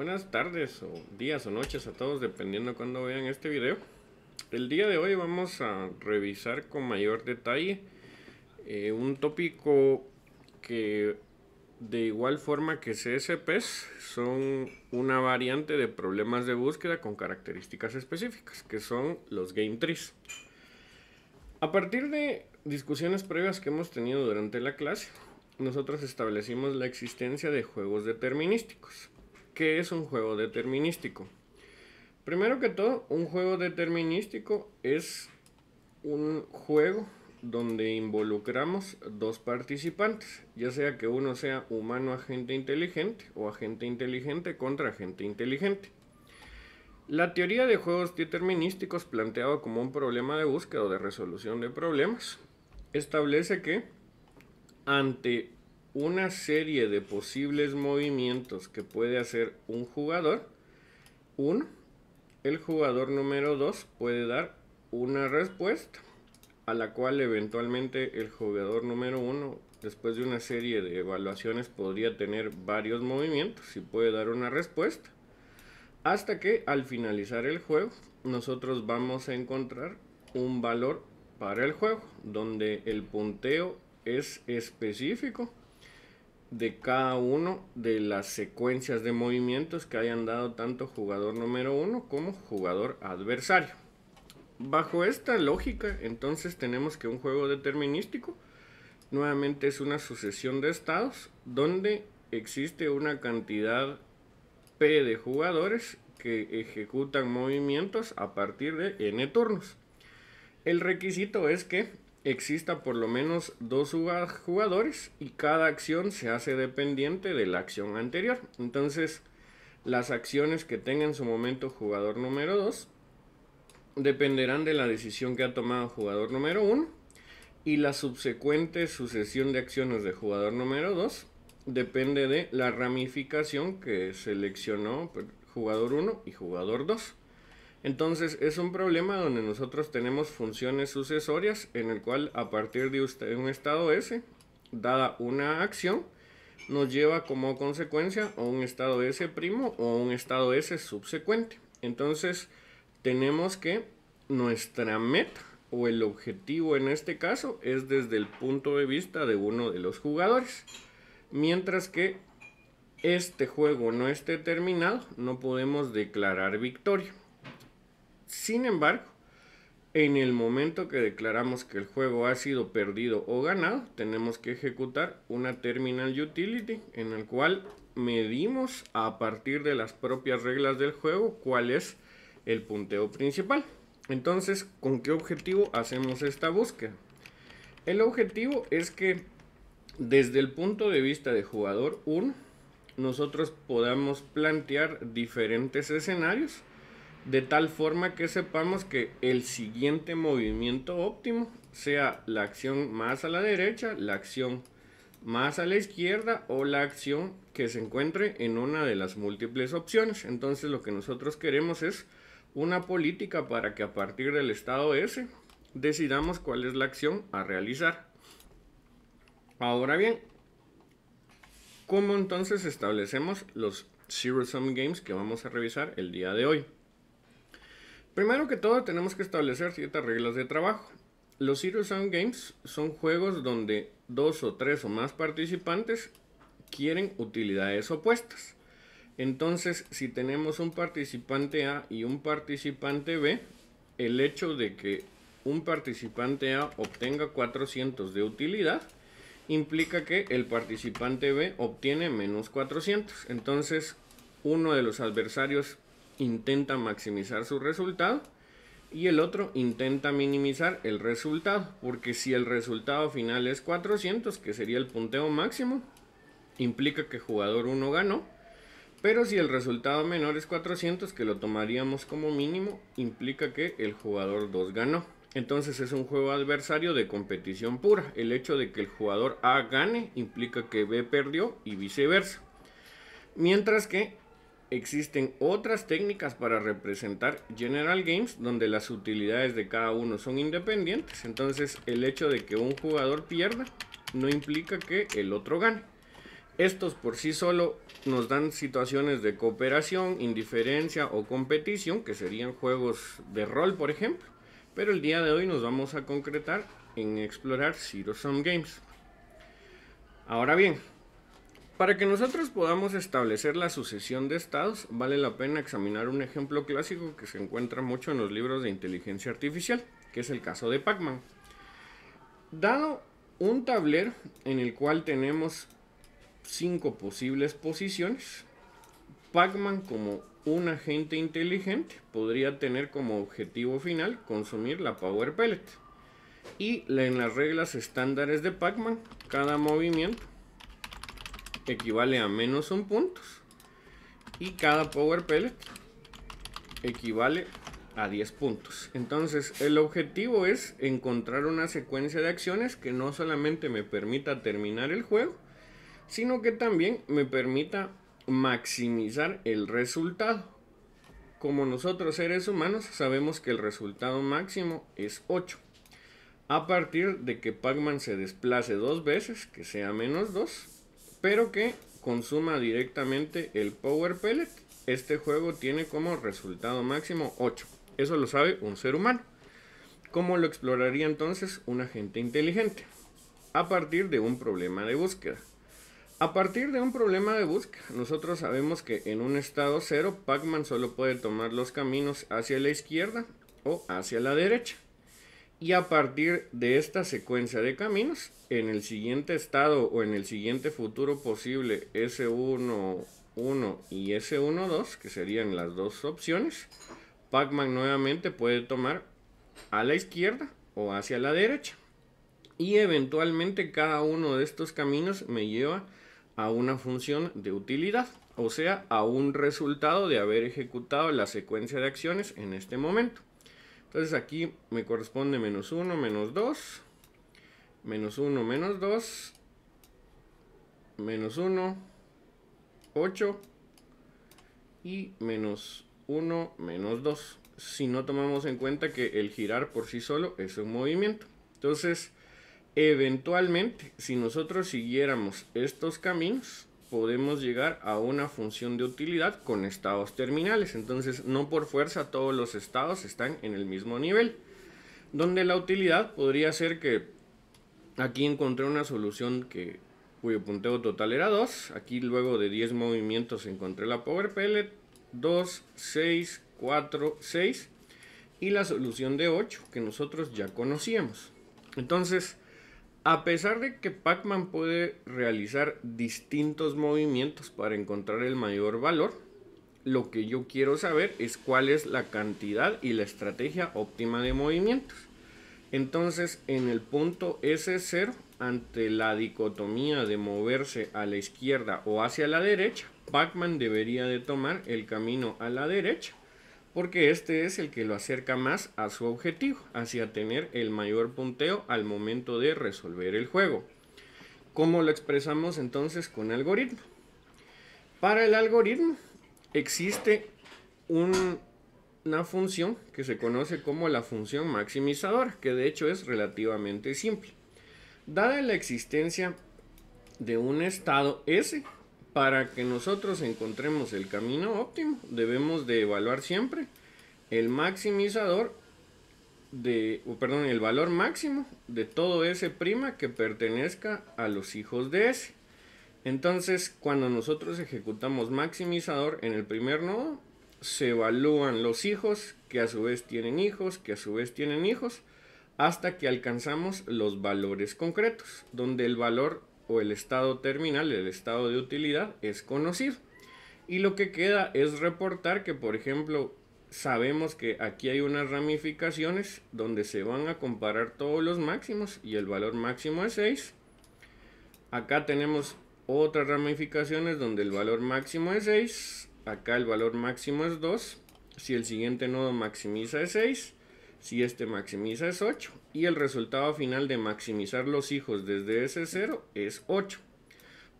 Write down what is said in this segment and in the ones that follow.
buenas tardes o días o noches a todos dependiendo cuando vean este video. El día de hoy vamos a revisar con mayor detalle eh, un tópico que de igual forma que CSPs son una variante de problemas de búsqueda con características específicas que son los game trees. A partir de discusiones previas que hemos tenido durante la clase, nosotros establecimos la existencia de juegos determinísticos. ¿Qué es un juego determinístico? Primero que todo, un juego determinístico es un juego donde involucramos dos participantes, ya sea que uno sea humano agente inteligente o agente inteligente contra agente inteligente. La teoría de juegos determinísticos planteada como un problema de búsqueda o de resolución de problemas establece que ante una serie de posibles movimientos que puede hacer un jugador. un el jugador número 2 puede dar una respuesta a la cual eventualmente el jugador número 1 después de una serie de evaluaciones podría tener varios movimientos y puede dar una respuesta. Hasta que al finalizar el juego nosotros vamos a encontrar un valor para el juego donde el punteo es específico de cada uno de las secuencias de movimientos que hayan dado tanto jugador número uno como jugador adversario. Bajo esta lógica, entonces tenemos que un juego determinístico nuevamente es una sucesión de estados donde existe una cantidad P de jugadores que ejecutan movimientos a partir de N turnos. El requisito es que exista por lo menos dos jugadores y cada acción se hace dependiente de la acción anterior. Entonces, las acciones que tenga en su momento jugador número 2 dependerán de la decisión que ha tomado jugador número 1 y la subsecuente sucesión de acciones de jugador número 2 depende de la ramificación que seleccionó pues, jugador 1 y jugador 2. Entonces es un problema donde nosotros tenemos funciones sucesorias en el cual a partir de un estado S, dada una acción, nos lleva como consecuencia a un estado S' primo o un estado S subsecuente. Entonces tenemos que nuestra meta o el objetivo en este caso es desde el punto de vista de uno de los jugadores. Mientras que este juego no esté terminado, no podemos declarar victoria. Sin embargo, en el momento que declaramos que el juego ha sido perdido o ganado, tenemos que ejecutar una terminal utility en el cual medimos a partir de las propias reglas del juego cuál es el punteo principal. Entonces, ¿con qué objetivo hacemos esta búsqueda? El objetivo es que desde el punto de vista de jugador 1, nosotros podamos plantear diferentes escenarios de tal forma que sepamos que el siguiente movimiento óptimo sea la acción más a la derecha, la acción más a la izquierda o la acción que se encuentre en una de las múltiples opciones. Entonces lo que nosotros queremos es una política para que a partir del estado S decidamos cuál es la acción a realizar. Ahora bien, ¿cómo entonces establecemos los Zero Sum Games que vamos a revisar el día de hoy? Primero que todo tenemos que establecer ciertas reglas de trabajo. Los Zero Sound Games son juegos donde dos o tres o más participantes quieren utilidades opuestas. Entonces, si tenemos un participante A y un participante B, el hecho de que un participante A obtenga 400 de utilidad implica que el participante B obtiene menos 400. Entonces, uno de los adversarios intenta maximizar su resultado y el otro intenta minimizar el resultado, porque si el resultado final es 400, que sería el punteo máximo, implica que jugador 1 ganó, pero si el resultado menor es 400, que lo tomaríamos como mínimo, implica que el jugador 2 ganó. Entonces es un juego adversario de competición pura. El hecho de que el jugador A gane implica que B perdió y viceversa. Mientras que Existen otras técnicas para representar General Games donde las utilidades de cada uno son independientes. Entonces el hecho de que un jugador pierda no implica que el otro gane. Estos por sí solo nos dan situaciones de cooperación, indiferencia o competición, que serían juegos de rol, por ejemplo. Pero el día de hoy nos vamos a concretar en explorar Zero Sum Games. Ahora bien, para que nosotros podamos establecer la sucesión de estados, vale la pena examinar un ejemplo clásico que se encuentra mucho en los libros de inteligencia artificial, que es el caso de Pac-Man. Dado un tablero en el cual tenemos cinco posibles posiciones, Pac-Man como un agente inteligente podría tener como objetivo final consumir la Power Pellet. Y en las reglas estándares de Pac-Man, cada movimiento equivale a menos un punto... Y cada Power Pellet equivale a 10 puntos. Entonces, el objetivo es encontrar una secuencia de acciones que no solamente me permita terminar el juego, sino que también me permita maximizar el resultado. Como nosotros seres humanos sabemos que el resultado máximo es 8. A partir de que Pac-Man se desplace dos veces, que sea menos 2, pero que consuma directamente el Power Pellet, este juego tiene como resultado máximo 8. Eso lo sabe un ser humano. ¿Cómo lo exploraría entonces un agente inteligente? A partir de un problema de búsqueda. A partir de un problema de búsqueda, nosotros sabemos que en un estado cero, Pac-Man solo puede tomar los caminos hacia la izquierda o hacia la derecha y a partir de esta secuencia de caminos, en el siguiente estado o en el siguiente futuro posible S1, y s 12 que serían las dos opciones, Pac-Man nuevamente puede tomar a la izquierda o hacia la derecha. Y eventualmente cada uno de estos caminos me lleva a una función de utilidad, o sea, a un resultado de haber ejecutado la secuencia de acciones en este momento. Entonces aquí me corresponde menos 1, menos 2, menos 1, menos 2, menos 1, 8 y menos 1, menos 2. Si no tomamos en cuenta que el girar por sí solo es un movimiento. Entonces, eventualmente, si nosotros siguiéramos estos caminos, podemos llegar a una función de utilidad con estados terminales. Entonces, no por fuerza todos los estados están en el mismo nivel. Donde la utilidad podría ser que aquí encontré una solución que cuyo punteo total era 2. Aquí luego de 10 movimientos encontré la Power Pellet. 2, 6, 4, 6. Y la solución de 8 que nosotros ya conocíamos. Entonces, a pesar de que Pac-Man puede realizar distintos movimientos para encontrar el mayor valor, lo que yo quiero saber es cuál es la cantidad y la estrategia óptima de movimientos. Entonces, en el punto S0, ante la dicotomía de moverse a la izquierda o hacia la derecha, Pac-Man debería de tomar el camino a la derecha porque este es el que lo acerca más a su objetivo, hacia tener el mayor punteo al momento de resolver el juego. ¿Cómo lo expresamos entonces con algoritmo? Para el algoritmo existe una función que se conoce como la función maximizadora, que de hecho es relativamente simple. Dada la existencia de un estado S, para que nosotros encontremos el camino óptimo, debemos de evaluar siempre el maximizador de, perdón, el valor máximo de todo ese prima que pertenezca a los hijos de ese Entonces, cuando nosotros ejecutamos maximizador en el primer nodo, se evalúan los hijos, que a su vez tienen hijos, que a su vez tienen hijos, hasta que alcanzamos los valores concretos, donde el valor o el estado terminal, el estado de utilidad, es conocido. Y lo que queda es reportar que, por ejemplo, sabemos que aquí hay unas ramificaciones donde se van a comparar todos los máximos y el valor máximo es 6. Acá tenemos otras ramificaciones donde el valor máximo es 6. Acá el valor máximo es 2. Si el siguiente nodo maximiza es 6. Si este maximiza es 8 y el resultado final de maximizar los hijos desde s 0 es 8.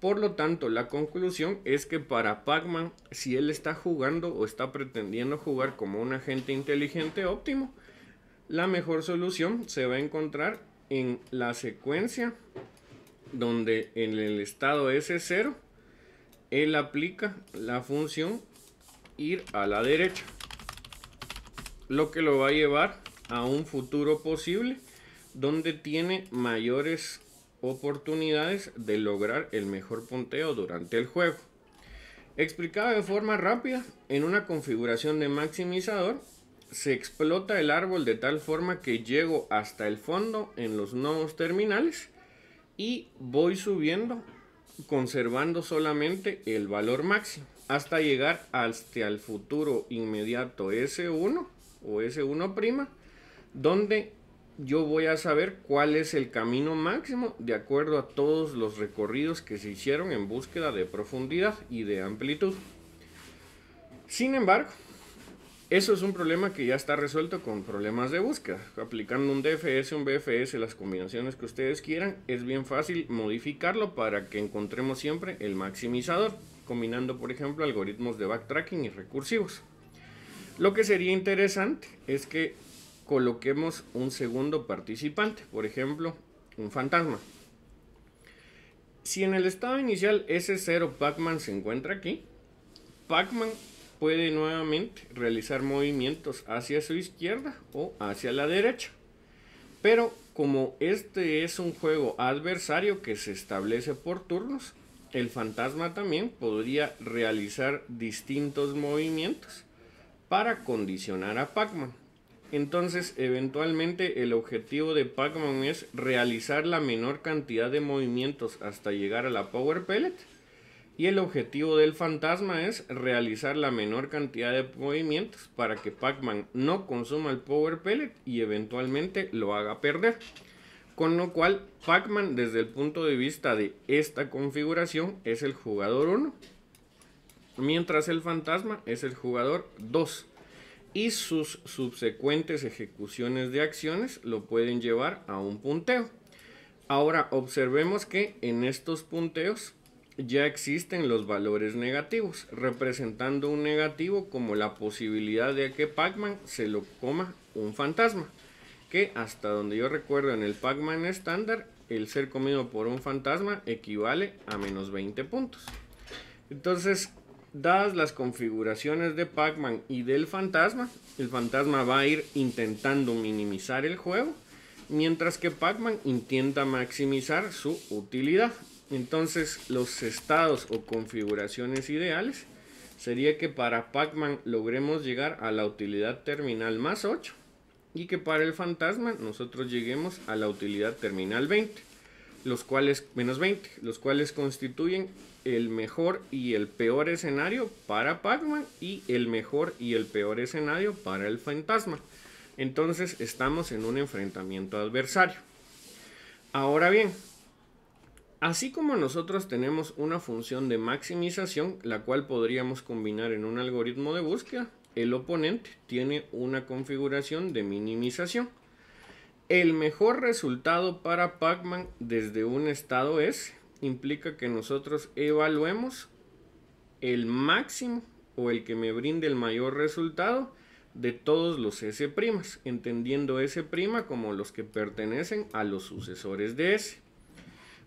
Por lo tanto, la conclusión es que para Pac-Man, si él está jugando o está pretendiendo jugar como un agente inteligente óptimo, la mejor solución se va a encontrar en la secuencia donde en el estado S0 él aplica la función ir a la derecha, lo que lo va a llevar a un futuro posible donde tiene mayores oportunidades de lograr el mejor punteo durante el juego. Explicado de forma rápida, en una configuración de maximizador se explota el árbol de tal forma que llego hasta el fondo en los nodos terminales y voy subiendo conservando solamente el valor máximo hasta llegar hasta el futuro inmediato S1 o S1' donde yo voy a saber cuál es el camino máximo de acuerdo a todos los recorridos que se hicieron en búsqueda de profundidad y de amplitud. Sin embargo, eso es un problema que ya está resuelto con problemas de búsqueda. Aplicando un DFS, un BFS, las combinaciones que ustedes quieran, es bien fácil modificarlo para que encontremos siempre el maximizador, combinando por ejemplo algoritmos de backtracking y recursivos. Lo que sería interesante es que coloquemos un segundo participante, por ejemplo, un fantasma. Si en el estado inicial S0 Pac-Man se encuentra aquí, Pac-Man puede nuevamente realizar movimientos hacia su izquierda o hacia la derecha. Pero como este es un juego adversario que se establece por turnos, el fantasma también podría realizar distintos movimientos para condicionar a Pac-Man. Entonces, eventualmente el objetivo de Pac-Man es realizar la menor cantidad de movimientos hasta llegar a la Power Pellet. Y el objetivo del fantasma es realizar la menor cantidad de movimientos para que Pac-Man no consuma el Power Pellet y eventualmente lo haga perder. Con lo cual, Pac-Man desde el punto de vista de esta configuración es el jugador 1, mientras el fantasma es el jugador 2 y sus subsecuentes ejecuciones de acciones lo pueden llevar a un punteo. Ahora observemos que en estos punteos ya existen los valores negativos, representando un negativo como la posibilidad de que pacman se lo coma un fantasma, que hasta donde yo recuerdo en el pacman estándar, el ser comido por un fantasma equivale a menos 20 puntos. Entonces, Dadas las configuraciones de Pac-Man y del fantasma, el fantasma va a ir intentando minimizar el juego, mientras que Pac-Man intenta maximizar su utilidad. Entonces los estados o configuraciones ideales sería que para Pac-Man logremos llegar a la utilidad terminal más 8 y que para el fantasma nosotros lleguemos a la utilidad terminal 20, los cuales menos 20, los cuales constituyen el mejor y el peor escenario para Pac-Man y el mejor y el peor escenario para el fantasma. Entonces estamos en un enfrentamiento adversario. Ahora bien, así como nosotros tenemos una función de maximización, la cual podríamos combinar en un algoritmo de búsqueda, el oponente tiene una configuración de minimización. El mejor resultado para Pac-Man desde un estado es implica que nosotros evaluemos el máximo o el que me brinde el mayor resultado de todos los S', entendiendo S' como los que pertenecen a los sucesores de S.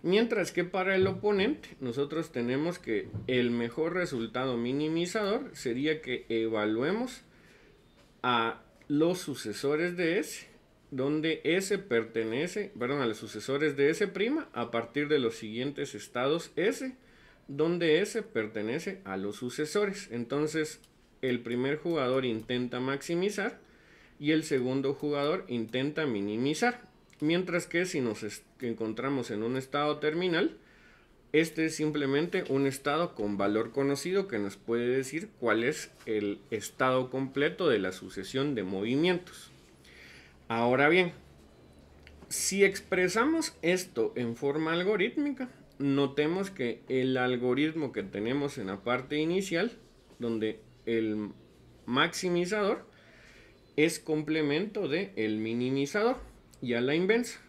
Mientras que para el oponente nosotros tenemos que el mejor resultado minimizador sería que evaluemos a los sucesores de S donde S pertenece, perdón, a los sucesores de S' a partir de los siguientes estados S, donde S pertenece a los sucesores. Entonces, el primer jugador intenta maximizar y el segundo jugador intenta minimizar. Mientras que si nos encontramos en un estado terminal, este es simplemente un estado con valor conocido que nos puede decir cuál es el estado completo de la sucesión de movimientos. Ahora bien, si expresamos esto en forma algorítmica, notemos que el algoritmo que tenemos en la parte inicial, donde el maximizador es complemento de el minimizador y a la inversa.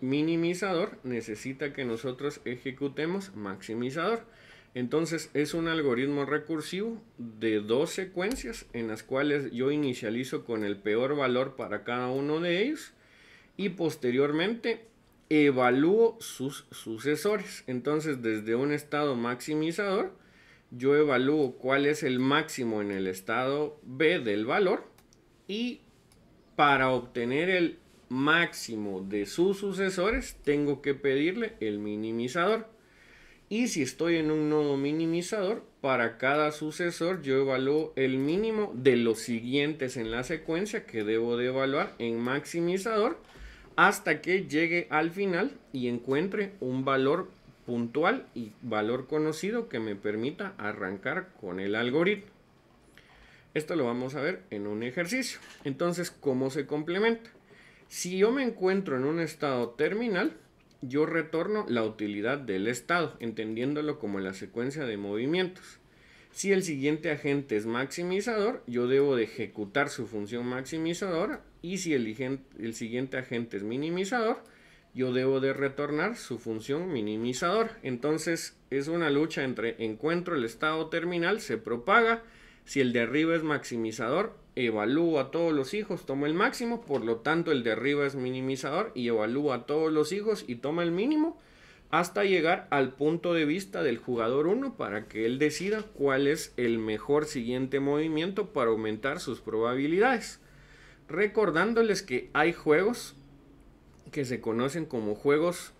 Minimizador necesita que nosotros ejecutemos maximizador. Entonces es un algoritmo recursivo de dos secuencias en las cuales yo inicializo con el peor valor para cada uno de ellos y posteriormente evalúo sus sucesores. Entonces desde un estado maximizador yo evalúo cuál es el máximo en el estado B del valor y para obtener el máximo de sus sucesores tengo que pedirle el minimizador. Y si estoy en un nodo minimizador, para cada sucesor yo evalúo el mínimo de los siguientes en la secuencia que debo de evaluar en maximizador hasta que llegue al final y encuentre un valor puntual y valor conocido que me permita arrancar con el algoritmo. Esto lo vamos a ver en un ejercicio. Entonces, ¿cómo se complementa? Si yo me encuentro en un estado terminal, yo retorno la utilidad del estado, entendiéndolo como la secuencia de movimientos. Si el siguiente agente es maximizador, yo debo de ejecutar su función maximizadora y si el, siguiente agente es minimizador, yo debo de retornar su función minimizador, Entonces es una lucha entre encuentro el estado terminal, se propaga, si el de arriba es maximizador, evalúa a todos los hijos, toma el máximo, por lo tanto el de arriba es minimizador y evalúa a todos los hijos y toma el mínimo hasta llegar al punto de vista del jugador 1 para que él decida cuál es el mejor siguiente movimiento para aumentar sus probabilidades. Recordándoles que hay juegos que se conocen como juegos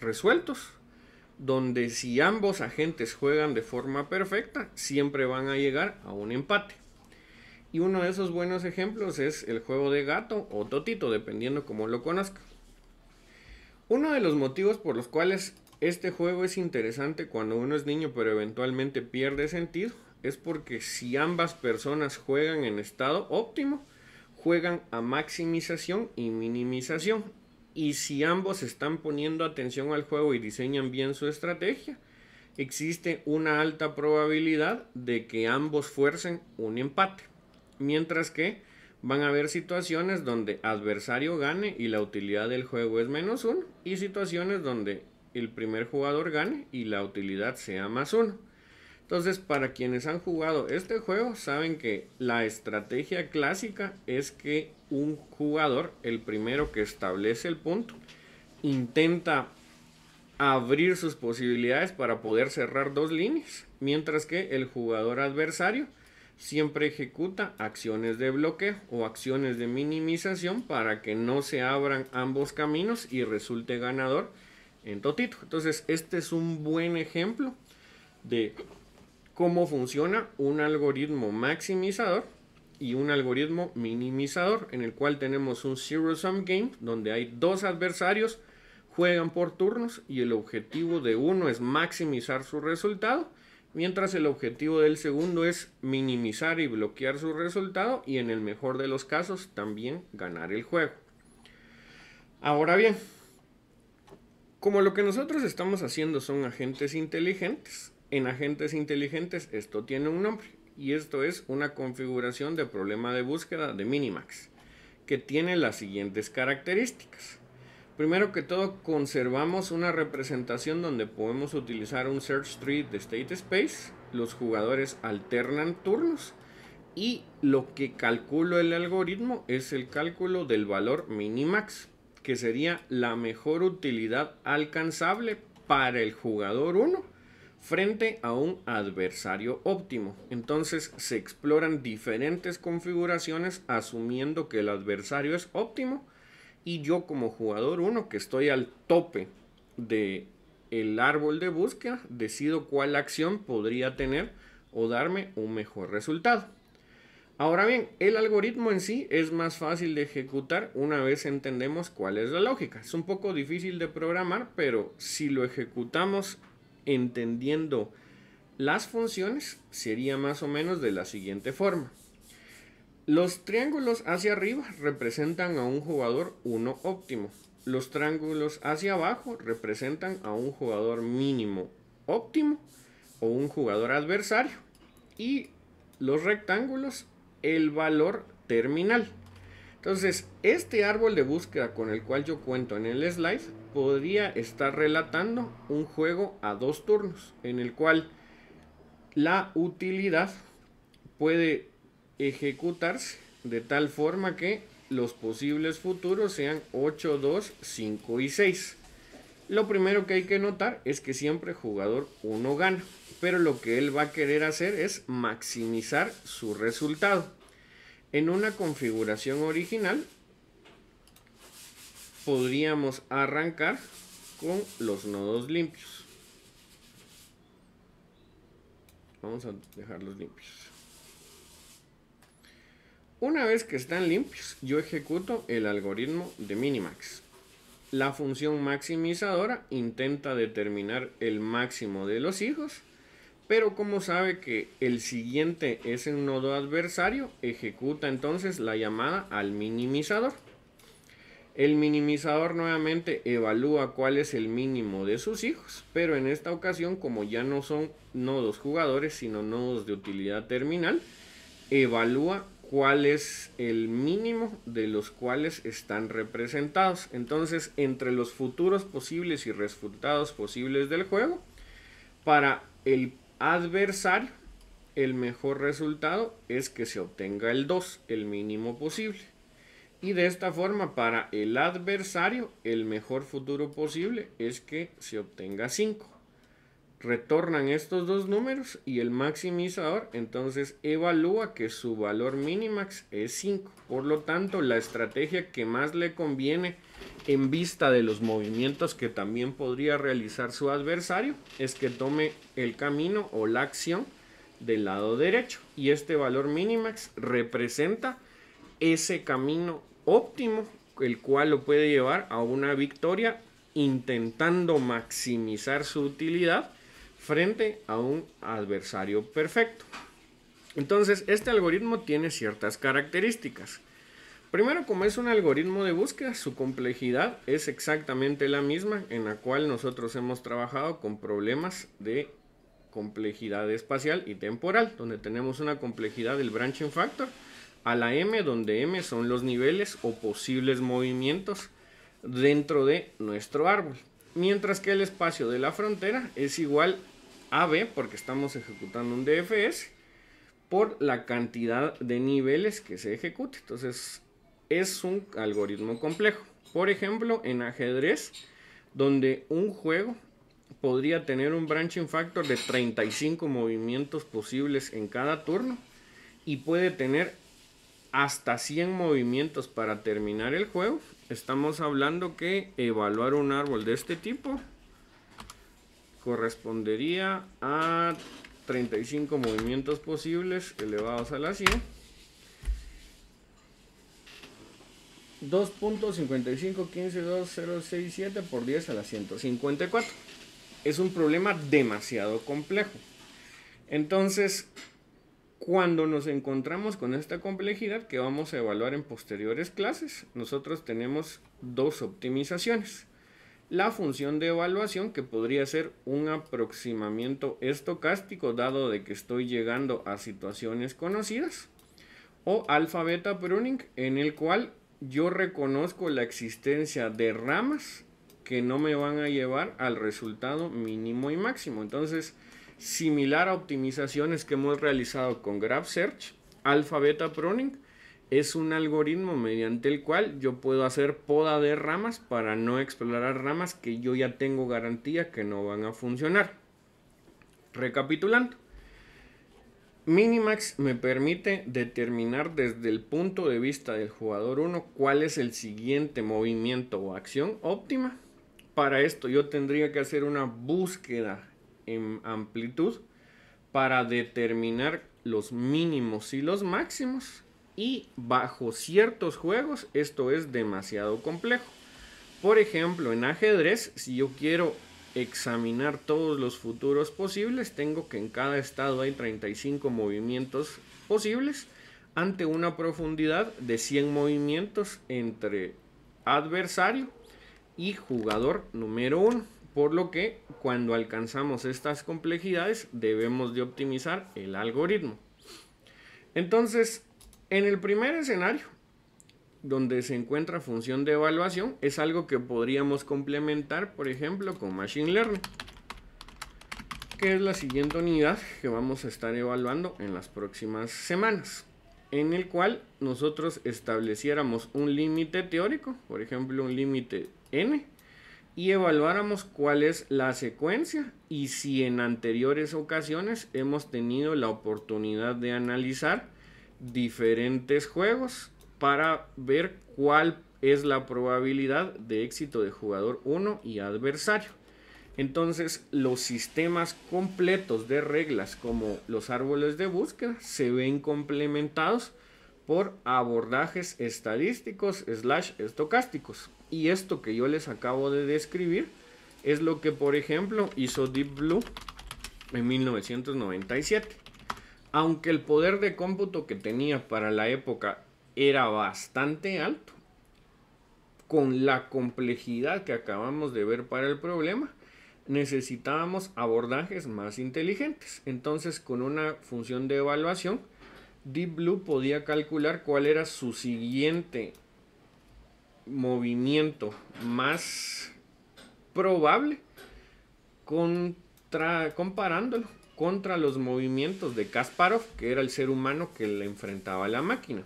resueltos, donde si ambos agentes juegan de forma perfecta, siempre van a llegar a un empate. Y uno de esos buenos ejemplos es el juego de gato o totito, dependiendo cómo lo conozca. Uno de los motivos por los cuales este juego es interesante cuando uno es niño pero eventualmente pierde sentido es porque si ambas personas juegan en estado óptimo, juegan a maximización y minimización. Y si ambos están poniendo atención al juego y diseñan bien su estrategia, existe una alta probabilidad de que ambos fuercen un empate. Mientras que van a haber situaciones donde adversario gane y la utilidad del juego es menos 1 y situaciones donde el primer jugador gane y la utilidad sea más uno. Entonces, para quienes han jugado este juego, saben que la estrategia clásica es que un jugador, el primero que establece el punto, intenta abrir sus posibilidades para poder cerrar dos líneas, mientras que el jugador adversario siempre ejecuta acciones de bloqueo o acciones de minimización para que no se abran ambos caminos y resulte ganador en Totito. Entonces, este es un buen ejemplo de cómo funciona un algoritmo maximizador y un algoritmo minimizador, en el cual tenemos un zero sum game donde hay dos adversarios, juegan por turnos y el objetivo de uno es maximizar su resultado mientras el objetivo del segundo es minimizar y bloquear su resultado y en el mejor de los casos también ganar el juego. Ahora bien, como lo que nosotros estamos haciendo son agentes inteligentes, en agentes inteligentes esto tiene un nombre y esto es una configuración de problema de búsqueda de Minimax que tiene las siguientes características. Primero que todo, conservamos una representación donde podemos utilizar un search tree de state space. Los jugadores alternan turnos. Y lo que calculo el algoritmo es el cálculo del valor minimax, que sería la mejor utilidad alcanzable para el jugador 1 frente a un adversario óptimo. Entonces se exploran diferentes configuraciones asumiendo que el adversario es óptimo y yo como jugador 1, que estoy al tope de el árbol de búsqueda, decido cuál acción podría tener o darme un mejor resultado. Ahora bien, el algoritmo en sí es más fácil de ejecutar una vez entendemos cuál es la lógica. Es un poco difícil de programar, pero si lo ejecutamos entendiendo las funciones, sería más o menos de la siguiente forma. Los triángulos hacia arriba representan a un jugador 1 óptimo. Los triángulos hacia abajo representan a un jugador mínimo óptimo o un jugador adversario. Y los rectángulos, el valor terminal. Entonces, este árbol de búsqueda con el cual yo cuento en el slide podría estar relatando un juego a dos turnos en el cual la utilidad puede ejecutarse de tal forma que los posibles futuros sean 8, 2, 5 y 6. Lo primero que hay que notar es que siempre jugador 1 gana, pero lo que él va a querer hacer es maximizar su resultado. En una configuración original podríamos arrancar con los nodos limpios. Vamos a dejarlos limpios. Una vez que están limpios, yo ejecuto el algoritmo de minimax. La función maximizadora intenta determinar el máximo de los hijos, pero como sabe que el siguiente es un nodo adversario, ejecuta entonces la llamada al minimizador. El minimizador nuevamente evalúa cuál es el mínimo de sus hijos, pero en esta ocasión como ya no son nodos jugadores, sino nodos de utilidad terminal, evalúa cuál es el mínimo de los cuales están representados. Entonces, entre los futuros posibles y resultados posibles del juego, para el adversario, el mejor resultado es que se obtenga el 2, el mínimo posible. Y de esta forma, para el adversario, el mejor futuro posible es que se obtenga 5 retornan estos dos números y el maximizador entonces evalúa que su valor minimax es 5. Por lo tanto, la estrategia que más le conviene en vista de los movimientos que también podría realizar su adversario es que tome el camino o la acción del lado derecho y este valor minimax representa ese camino óptimo el cual lo puede llevar a una victoria intentando maximizar su utilidad frente a un adversario perfecto. Entonces, este algoritmo tiene ciertas características. Primero, como es un algoritmo de búsqueda, su complejidad es exactamente la misma en la cual nosotros hemos trabajado con problemas de complejidad espacial y temporal, donde tenemos una complejidad del branching factor a la m, donde m son los niveles o posibles movimientos dentro de nuestro árbol. Mientras que el espacio de la frontera es igual AB, porque estamos ejecutando un DFS, por la cantidad de niveles que se ejecute. Entonces, es un algoritmo complejo. Por ejemplo, en ajedrez, donde un juego podría tener un branching factor de 35 movimientos posibles en cada turno y puede tener hasta 100 movimientos para terminar el juego. Estamos hablando que evaluar un árbol de este tipo correspondería a 35 movimientos posibles elevados a la 100. 2.55152067 por 10 a la 154. Es un problema demasiado complejo. Entonces, cuando nos encontramos con esta complejidad que vamos a evaluar en posteriores clases, nosotros tenemos dos optimizaciones la función de evaluación que podría ser un aproximamiento estocástico dado de que estoy llegando a situaciones conocidas o alfa beta pruning en el cual yo reconozco la existencia de ramas que no me van a llevar al resultado mínimo y máximo. Entonces, similar a optimizaciones que hemos realizado con Graph Search, alfa beta pruning es un algoritmo mediante el cual yo puedo hacer poda de ramas para no explorar ramas que yo ya tengo garantía que no van a funcionar. Recapitulando, Minimax me permite determinar desde el punto de vista del jugador 1 cuál es el siguiente movimiento o acción óptima. Para esto yo tendría que hacer una búsqueda en amplitud para determinar los mínimos y los máximos y bajo ciertos juegos esto es demasiado complejo. Por ejemplo, en ajedrez, si yo quiero examinar todos los futuros posibles, tengo que en cada estado hay 35 movimientos posibles ante una profundidad de 100 movimientos entre adversario y jugador número 1. Por lo que cuando alcanzamos estas complejidades debemos de optimizar el algoritmo. Entonces, en el primer escenario, donde se encuentra función de evaluación, es algo que podríamos complementar, por ejemplo, con Machine Learning, que es la siguiente unidad que vamos a estar evaluando en las próximas semanas, en el cual nosotros estableciéramos un límite teórico, por ejemplo, un límite n, y evaluáramos cuál es la secuencia y si en anteriores ocasiones hemos tenido la oportunidad de analizar diferentes juegos para ver cuál es la probabilidad de éxito de jugador 1 y adversario. Entonces los sistemas completos de reglas como los árboles de búsqueda se ven complementados por abordajes estadísticos slash estocásticos. Y esto que yo les acabo de describir es lo que por ejemplo hizo Deep Blue en 1997 aunque el poder de cómputo que tenía para la época era bastante alto, con la complejidad que acabamos de ver para el problema, necesitábamos abordajes más inteligentes. Entonces, con una función de evaluación, Deep Blue podía calcular cuál era su siguiente movimiento más probable comparándolo contra los movimientos de Kasparov, que era el ser humano que le enfrentaba a la máquina.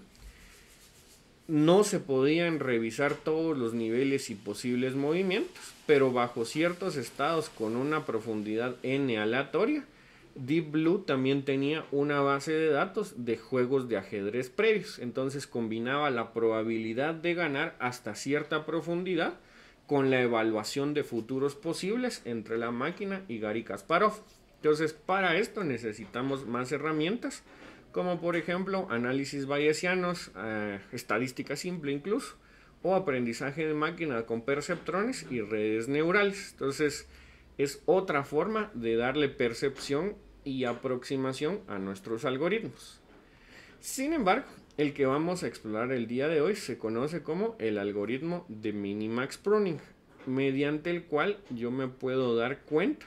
No se podían revisar todos los niveles y posibles movimientos, pero bajo ciertos estados con una profundidad n aleatoria, Deep Blue también tenía una base de datos de juegos de ajedrez previos, entonces combinaba la probabilidad de ganar hasta cierta profundidad con la evaluación de futuros posibles entre la máquina y Gary Kasparov. Entonces, para esto necesitamos más herramientas, como por ejemplo análisis bayesianos, eh, estadística simple incluso, o aprendizaje de máquina con perceptrones y redes neurales. Entonces, es otra forma de darle percepción y aproximación a nuestros algoritmos. Sin embargo, el que vamos a explorar el día de hoy se conoce como el algoritmo de Minimax Pruning, mediante el cual yo me puedo dar cuenta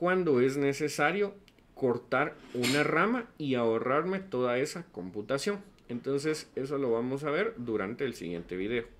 cuando es necesario cortar una rama y ahorrarme toda esa computación. Entonces eso lo vamos a ver durante el siguiente video.